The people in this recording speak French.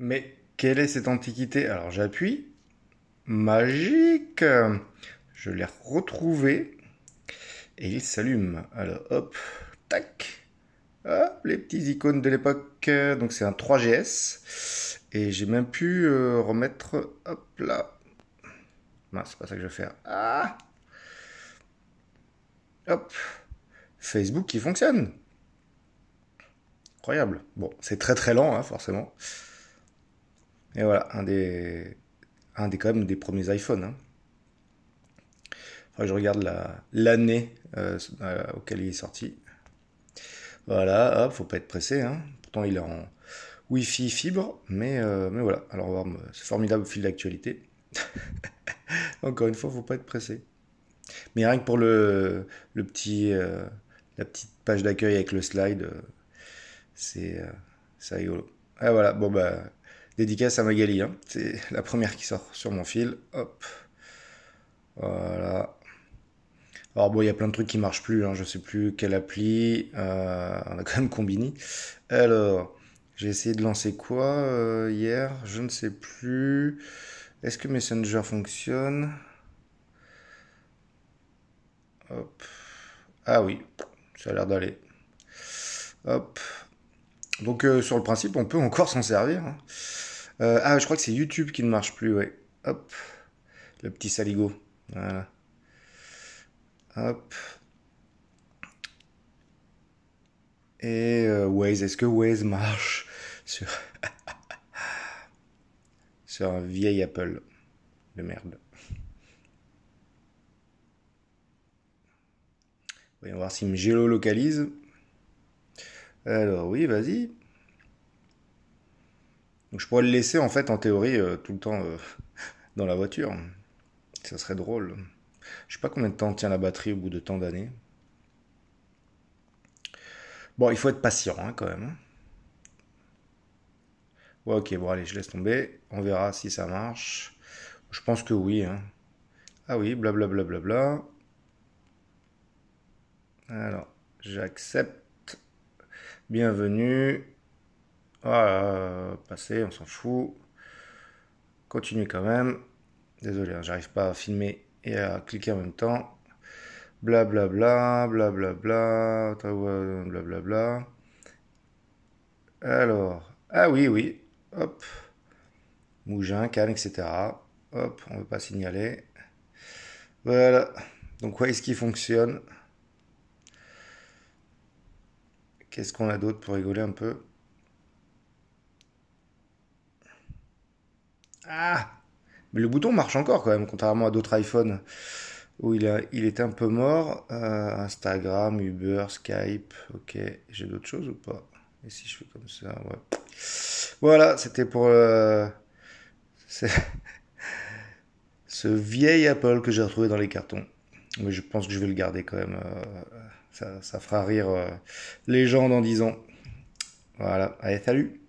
Mais quelle est cette antiquité Alors j'appuie. Magique Je l'ai retrouvé. Et il s'allume. Alors hop, tac Hop, les petites icônes de l'époque. Donc c'est un 3GS. Et j'ai même pu euh, remettre. Hop là. Non, c'est pas ça que je vais faire. Ah Hop Facebook qui fonctionne. Incroyable. Bon, c'est très très lent, hein, forcément. Et voilà, un des, un des quand même des premiers iPhones. Hein. je regarde l'année la, l'année euh, euh, auquel il est sorti. Voilà, hop, faut pas être pressé. Hein. Pourtant, il est en Wi-Fi fibre, mais, euh, voilà. Alors, voir ce formidable fil d'actualité. Encore une fois, faut pas être pressé. Mais rien que pour le, petit, la petite page d'accueil avec le slide, c'est rigolo. Et ah, voilà, bon bah Dédicace à Magali, hein. c'est la première qui sort sur mon fil. Hop. Voilà. Alors bon, il y a plein de trucs qui marchent plus, hein. Je ne sais plus quelle appli. Euh, on a quand même Combini. Alors, j'ai essayé de lancer quoi euh, hier Je ne sais plus. Est-ce que Messenger fonctionne Hop. Ah oui, ça a l'air d'aller. Hop. Donc euh, sur le principe, on peut encore s'en servir. Hein. Euh, ah, je crois que c'est YouTube qui ne marche plus, ouais. Hop, le petit saligo. Voilà. Hop. Et euh, Waze, est-ce que Waze marche sur... sur un vieil Apple de merde Voyons voir s'il me géolocalise. Alors oui, vas-y. Donc je pourrais le laisser en fait en théorie euh, tout le temps euh, dans la voiture. Ça serait drôle. Je sais pas combien de temps tient la batterie au bout de tant d'années. Bon, il faut être patient hein, quand même. Hein. ok, bon, allez, je laisse tomber. On verra si ça marche. Je pense que oui. Hein. Ah oui, blablabla. Alors, j'accepte. Bienvenue. Voilà, ah, passé, on s'en fout. Continue quand même. Désolé, hein, j'arrive pas à filmer et à cliquer en même temps. Blablabla, blablabla, blablabla. Bla, bla. Alors, ah oui, oui, hop. Mougin, calme, etc. Hop, on ne veut pas signaler. Voilà. Donc, quoi est-ce qui fonctionne Qu'est-ce qu'on a d'autre pour rigoler un peu Ah Mais le bouton marche encore quand même, contrairement à d'autres iPhones où il, a, est un peu mort. Euh, Instagram, Uber, Skype. Ok, j'ai d'autres choses ou pas Et si je fais comme ça Voilà, c'était pour euh, ce vieil Apple que j'ai retrouvé dans les cartons. Mais je pense que je vais le garder quand même. Euh, ça, ça, fera rire les gens dans 10 ans. Voilà, allez, salut